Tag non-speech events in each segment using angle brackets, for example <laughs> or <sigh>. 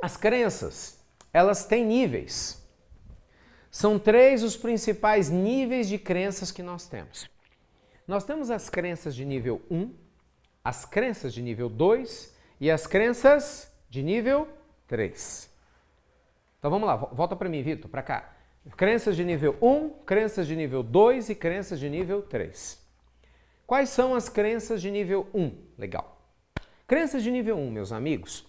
As crenças, elas têm níveis. São três os principais níveis de crenças que nós temos. Nós temos as crenças de nível 1, as crenças de nível 2 e as crenças de nível 3. Então vamos lá, volta para mim, Vitor, para cá. Crenças de nível 1, crenças de nível 2 e crenças de nível 3. Quais são as crenças de nível 1? Legal. Crenças de nível 1, meus amigos,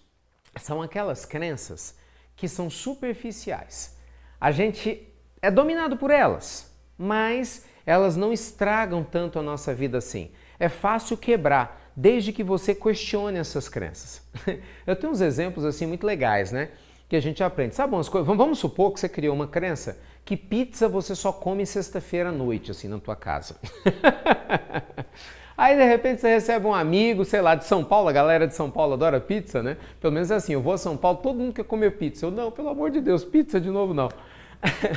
são aquelas crenças que são superficiais. A gente é dominado por elas, mas elas não estragam tanto a nossa vida assim. É fácil quebrar, desde que você questione essas crenças. <laughs> Eu tenho uns exemplos assim muito legais, né? Que a gente aprende. Sabe umas coisas? Vamos supor que você criou uma crença que pizza você só come sexta-feira à noite, assim, na tua casa. <laughs> Aí de repente você recebe um amigo, sei lá, de São Paulo, a galera de São Paulo adora pizza, né? Pelo menos é assim, eu vou a São Paulo, todo mundo quer comer pizza. Eu, não, pelo amor de Deus, pizza de novo não. <laughs>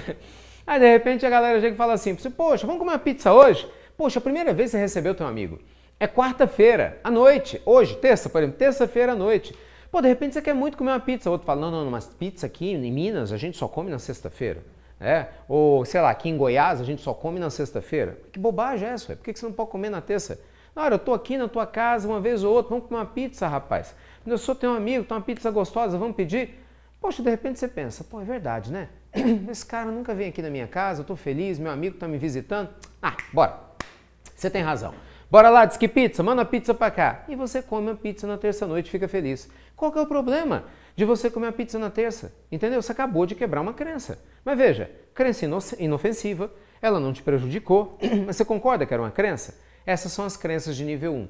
Aí de repente a galera chega e fala assim, poxa, vamos comer uma pizza hoje? Poxa, a primeira vez que você recebeu teu amigo. É quarta-feira, à noite, hoje, terça, por exemplo, terça-feira à noite. Pô, de repente você quer muito comer uma pizza. O outro fala, não, não, não, mas pizza aqui em Minas a gente só come na sexta-feira. É, ou sei lá, aqui em Goiás a gente só come na sexta-feira. Que bobagem é essa? Por que você não pode comer na terça? hora, eu tô aqui na tua casa uma vez ou outra, vamos comer uma pizza, rapaz. Eu sou teu amigo, tem tá uma pizza gostosa, vamos pedir? Poxa, de repente você pensa, pô, é verdade, né? <clears throat> Esse cara nunca vem aqui na minha casa, eu tô feliz, meu amigo tá me visitando. Ah, bora. Você tem razão. Bora lá, diz que pizza, manda a pizza pra cá. E você come a pizza na terça-noite fica feliz. Qual que é o problema de você comer a pizza na terça? Entendeu? Você acabou de quebrar uma crença. Mas veja, crença inofensiva, ela não te prejudicou, <clears throat> mas você concorda que era uma crença? Essas são as crenças de nível 1.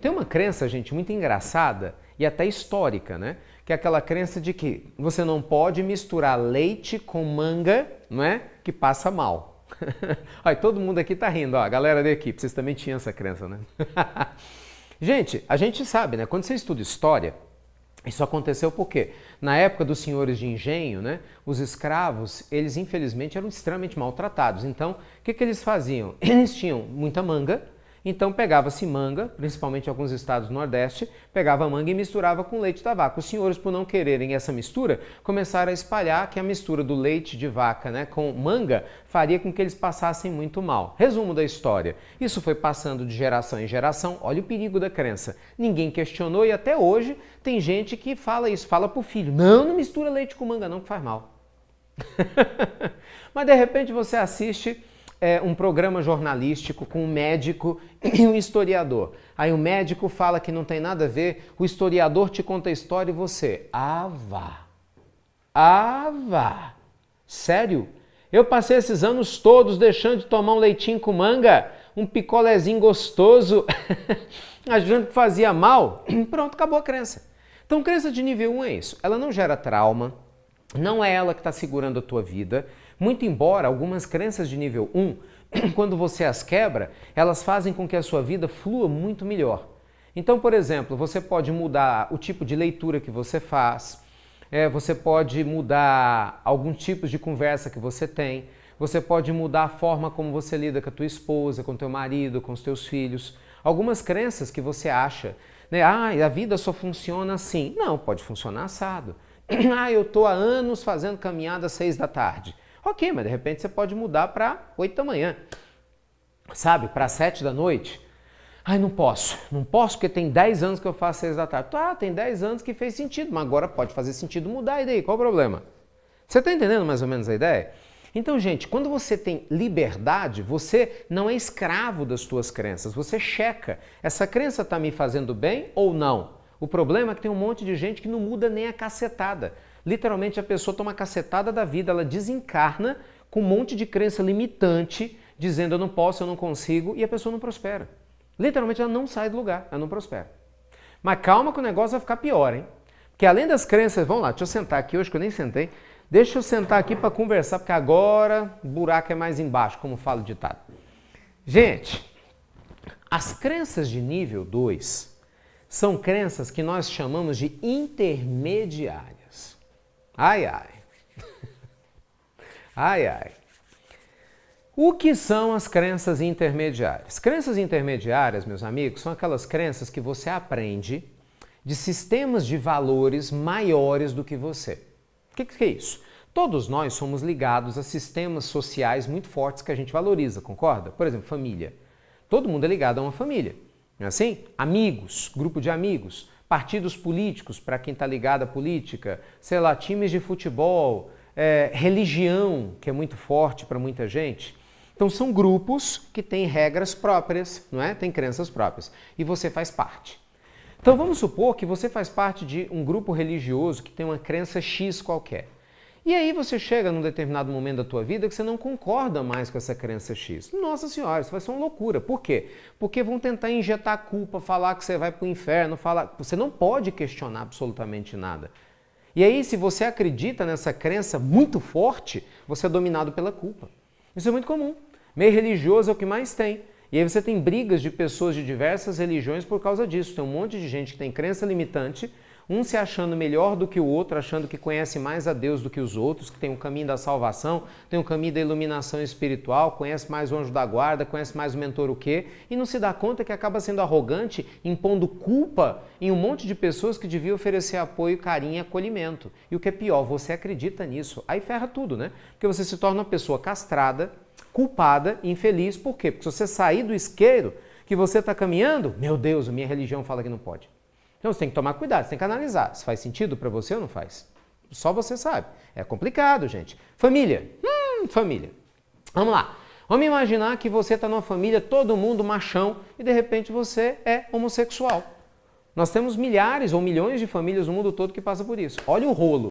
Tem uma crença, gente, muito engraçada e até histórica, né? Que é aquela crença de que você não pode misturar leite com manga, não é? Que passa mal. <laughs> Olha, todo mundo aqui tá rindo, ó. A galera da equipe, vocês também tinham essa crença, né? <laughs> gente, a gente sabe, né? Quando você estuda história, isso aconteceu porque na época dos senhores de engenho, né, os escravos, eles infelizmente eram extremamente maltratados. Então, o que, que eles faziam? Eles tinham muita manga, então pegava-se manga, principalmente alguns estados do Nordeste, pegava manga e misturava com leite da vaca. Os senhores, por não quererem essa mistura, começaram a espalhar que a mistura do leite de vaca né, com manga faria com que eles passassem muito mal. Resumo da história: isso foi passando de geração em geração. Olha o perigo da crença. Ninguém questionou e até hoje tem gente que fala isso, fala pro filho: não, não mistura leite com manga, não, que faz mal. <laughs> Mas de repente você assiste é, um programa jornalístico com um médico <clears throat> e um historiador. Aí o médico fala que não tem nada a ver, o historiador te conta a história e você, ah vá, ah vá. Sério? Eu passei esses anos todos deixando de tomar um leitinho com manga, um picolézinho gostoso, <laughs> achando que fazia mal. <clears throat> Pronto, acabou a crença. Então, crença de nível 1 é isso. Ela não gera trauma, não é ela que está segurando a tua vida, muito embora algumas crenças de nível 1, <clears throat> quando você as quebra, elas fazem com que a sua vida flua muito melhor. Então, por exemplo, você pode mudar o tipo de leitura que você faz, é, você pode mudar algum tipo de conversa que você tem, você pode mudar a forma como você lida com a tua esposa, com o teu marido, com os teus filhos. Algumas crenças que você acha, né? Ah, a vida só funciona assim. Não, pode funcionar assado ah, eu estou há anos fazendo caminhada às seis da tarde. Ok, mas de repente você pode mudar para oito da manhã, sabe? Para sete da noite. Ai, não posso, não posso porque tem dez anos que eu faço seis da tarde. Ah, tem dez anos que fez sentido, mas agora pode fazer sentido mudar, e daí? Qual o problema? Você está entendendo mais ou menos a ideia? Então, gente, quando você tem liberdade, você não é escravo das suas crenças, você checa. Essa crença está me fazendo bem ou não? O problema é que tem um monte de gente que não muda nem a cacetada. Literalmente a pessoa toma a cacetada da vida, ela desencarna com um monte de crença limitante, dizendo eu não posso, eu não consigo, e a pessoa não prospera. Literalmente ela não sai do lugar, ela não prospera. Mas calma que o negócio vai ficar pior, hein? Porque além das crenças, vamos lá, deixa eu sentar aqui hoje que eu nem sentei. Deixa eu sentar aqui para conversar, porque agora o buraco é mais embaixo, como fala o ditado. Gente, as crenças de nível 2 são crenças que nós chamamos de intermediárias. Ai, ai. <laughs> Ai, ai. O que são as crenças intermediárias? Crenças intermediárias, meus amigos, são aquelas crenças que você aprende de sistemas de valores maiores do que você. O que, que é isso? Todos nós somos ligados a sistemas sociais muito fortes que a gente valoriza, concorda? Por exemplo, família. Todo mundo é ligado a uma família. Não é assim? Amigos, grupo de amigos, partidos políticos, para quem está ligado à política, sei lá, times de futebol, é, religião, que é muito forte para muita gente. Então são grupos que têm regras próprias, não é? Tem crenças próprias. E você faz parte. Então vamos supor que você faz parte de um grupo religioso que tem uma crença X qualquer. E aí você chega num determinado momento da tua vida que você não concorda mais com essa crença X. Nossa senhora, isso vai ser uma loucura. Por quê? Porque vão tentar injetar culpa, falar que você vai para o inferno, falar. Você não pode questionar absolutamente nada. E aí, se você acredita nessa crença muito forte, você é dominado pela culpa. Isso é muito comum. Meio religioso é o que mais tem. E aí você tem brigas de pessoas de diversas religiões por causa disso. Tem um monte de gente que tem crença limitante um se achando melhor do que o outro, achando que conhece mais a Deus do que os outros, que tem um caminho da salvação, tem um caminho da iluminação espiritual, conhece mais o anjo da guarda, conhece mais o mentor o quê, e não se dá conta que acaba sendo arrogante, impondo culpa em um monte de pessoas que devia oferecer apoio, carinho e acolhimento. E o que é pior, você acredita nisso, aí ferra tudo, né? Porque você se torna uma pessoa castrada, culpada, infeliz, por quê? Porque se você sair do isqueiro que você está caminhando, meu Deus, minha religião fala que não pode. Então você tem que tomar cuidado, você tem que analisar se faz sentido para você ou não faz. Só você sabe. É complicado, gente. Família. Hum, família. Vamos lá. Vamos imaginar que você está numa família, todo mundo machão, e de repente você é homossexual. Nós temos milhares ou milhões de famílias no mundo todo que passam por isso. Olha o rolo.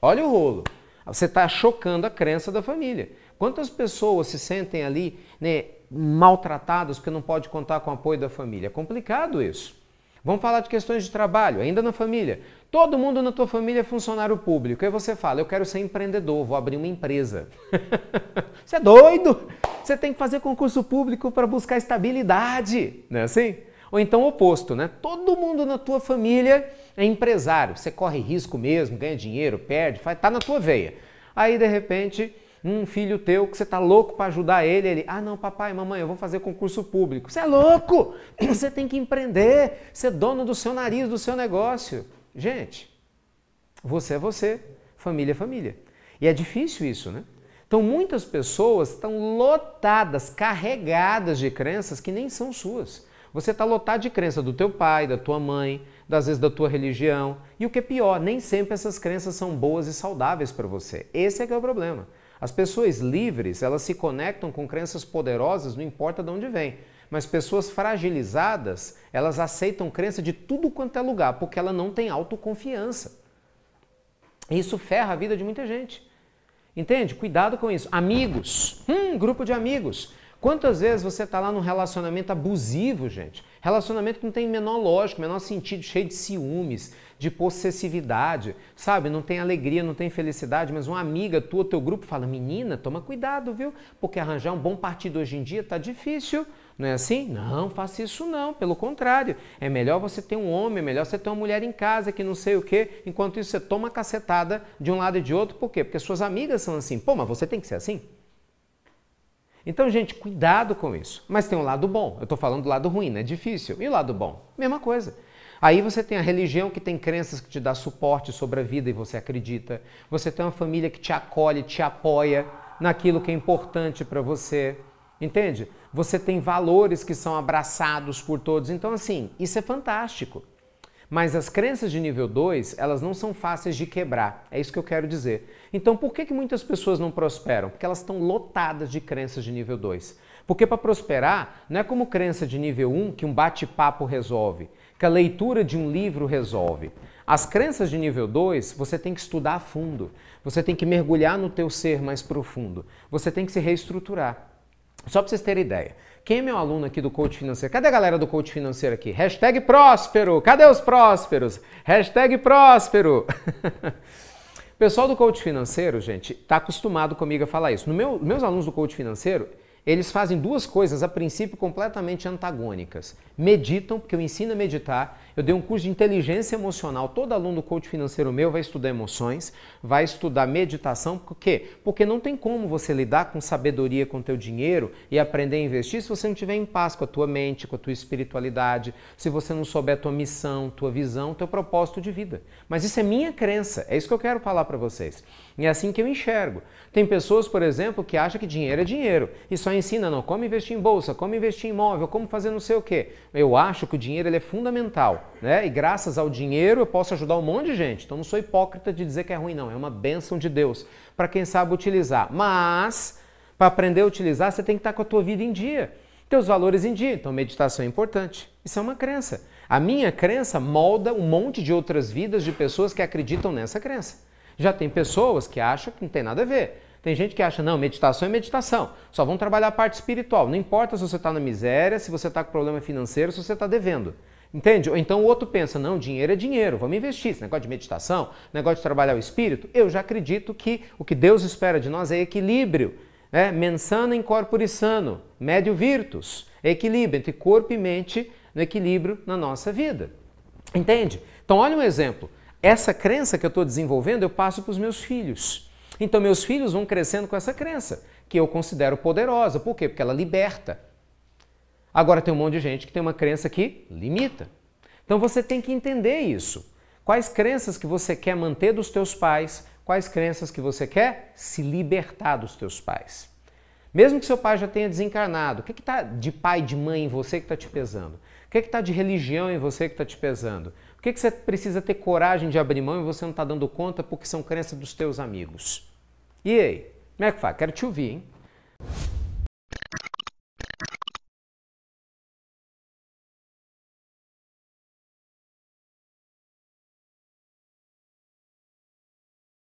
Olha o rolo. Você está chocando a crença da família. Quantas pessoas se sentem ali né, maltratadas porque não pode contar com o apoio da família? É complicado isso. Vamos falar de questões de trabalho, ainda na família. Todo mundo na tua família é funcionário público. E você fala, eu quero ser empreendedor, vou abrir uma empresa. <laughs> você é doido? Você tem que fazer concurso público para buscar estabilidade, não é assim? Ou então o oposto, né? Todo mundo na tua família é empresário. Você corre risco mesmo, ganha dinheiro, perde, faz, tá na tua veia. Aí de repente um filho teu que você tá louco para ajudar ele, ele, ah não, papai, mamãe, eu vou fazer concurso público. Você é louco! <clears throat> Você tem que empreender, ser dono do seu nariz, do seu negócio. Gente, você é você, família é família. E é difícil isso, né? Então muitas pessoas estão lotadas, carregadas de crenças que nem são suas. Você está lotado de crença do teu pai, da tua mãe, das vezes da tua religião. E o que é pior, nem sempre essas crenças são boas e saudáveis para você. Esse é que é o problema. As pessoas livres, elas se conectam com crenças poderosas, não importa de onde vem. Mas pessoas fragilizadas, elas aceitam crença de tudo quanto é lugar, porque ela não tem autoconfiança. Isso ferra a vida de muita gente. Entende? Cuidado com isso. Amigos. Hum, grupo de amigos. Quantas vezes você está lá num relacionamento abusivo, gente? Relacionamento que não tem menor lógico, menor sentido, cheio de ciúmes, de possessividade, sabe? Não tem alegria, não tem felicidade, mas uma amiga tua, teu grupo fala: menina, toma cuidado, viu? Porque arranjar um bom partido hoje em dia tá difícil. Não é assim? Não, faça isso não, pelo contrário. É melhor você ter um homem, é melhor você ter uma mulher em casa que não sei o quê, enquanto isso você toma cacetada de um lado e de outro, por quê? Porque suas amigas são assim. Pô, mas você tem que ser assim? Então, gente, cuidado com isso. Mas tem um lado bom. Eu estou falando do lado ruim, né? Difícil. E o lado bom? Mesma coisa. Aí você tem a religião que tem crenças que te dá suporte sobre a vida e você acredita. Você tem uma família que te acolhe, te apoia naquilo que é importante para você. Entende? Você tem valores que são abraçados por todos. Então, assim, isso é fantástico. Mas as crenças de nível 2, elas não são fáceis de quebrar. É isso que eu quero dizer. Então, por que, que muitas pessoas não prosperam? Porque elas estão lotadas de crenças de nível 2. Porque para prosperar, não é como crença de nível 1 um, que um bate-papo resolve, que a leitura de um livro resolve. As crenças de nível 2, você tem que estudar a fundo. Você tem que mergulhar no teu ser mais profundo. Você tem que se reestruturar. Só para vocês terem ideia, quem é meu aluno aqui do coach financeiro? Cadê a galera do coach financeiro aqui? Hashtag próspero. Cadê os prósperos? Hashtag próspero. <laughs> pessoal do coach financeiro, gente, está acostumado comigo a falar isso. No meu, meus alunos do coach financeiro, eles fazem duas coisas a princípio completamente antagônicas. Meditam, porque eu ensino a meditar, eu dei um curso de inteligência emocional, todo aluno do coach financeiro meu vai estudar emoções, vai estudar meditação, por quê? Porque não tem como você lidar com sabedoria com o teu dinheiro e aprender a investir se você não tiver em paz com a tua mente, com a tua espiritualidade, se você não souber a tua missão, tua visão, teu propósito de vida. Mas isso é minha crença, é isso que eu quero falar para vocês. E é assim que eu enxergo. Tem pessoas, por exemplo, que acham que dinheiro é dinheiro e só ensina, não, como investir em bolsa, como investir em imóvel, como fazer não sei o quê. Eu acho que o dinheiro ele é fundamental, né? E graças ao dinheiro eu posso ajudar um monte de gente. Então não sou hipócrita de dizer que é ruim, não. É uma bênção de Deus para quem sabe utilizar. Mas para aprender a utilizar, você tem que estar tá com a tua vida em dia, teus valores em dia. Então meditação é importante. Isso é uma crença. A minha crença molda um monte de outras vidas de pessoas que acreditam nessa crença. Já tem pessoas que acham que não tem nada a ver. Tem gente que acha, não, meditação é meditação, só vão trabalhar a parte espiritual. Não importa se você está na miséria, se você está com problema financeiro, se você está devendo. Entende? Ou então o outro pensa, não, dinheiro é dinheiro, vamos investir. Esse negócio de meditação, negócio de trabalhar o espírito, eu já acredito que o que Deus espera de nós é equilíbrio. Né? Mensana in corpore sano, médio virtus, é equilíbrio entre corpo e mente, no equilíbrio na nossa vida. Entende? Então olha um exemplo. Essa crença que eu estou desenvolvendo, eu passo para os meus filhos. Então meus filhos vão crescendo com essa crença, que eu considero poderosa. Por quê? Porque ela liberta. Agora tem um monte de gente que tem uma crença que limita. Então você tem que entender isso. Quais crenças que você quer manter dos teus pais? Quais crenças que você quer se libertar dos teus pais? Mesmo que seu pai já tenha desencarnado, o que está de pai e de mãe em você que está te pesando? O que está de religião em você que está te pesando? O que, que você precisa ter coragem de abrir mão e você não está dando conta porque são crenças dos teus amigos? E aí, como é que faz? Quero te ouvir, hein?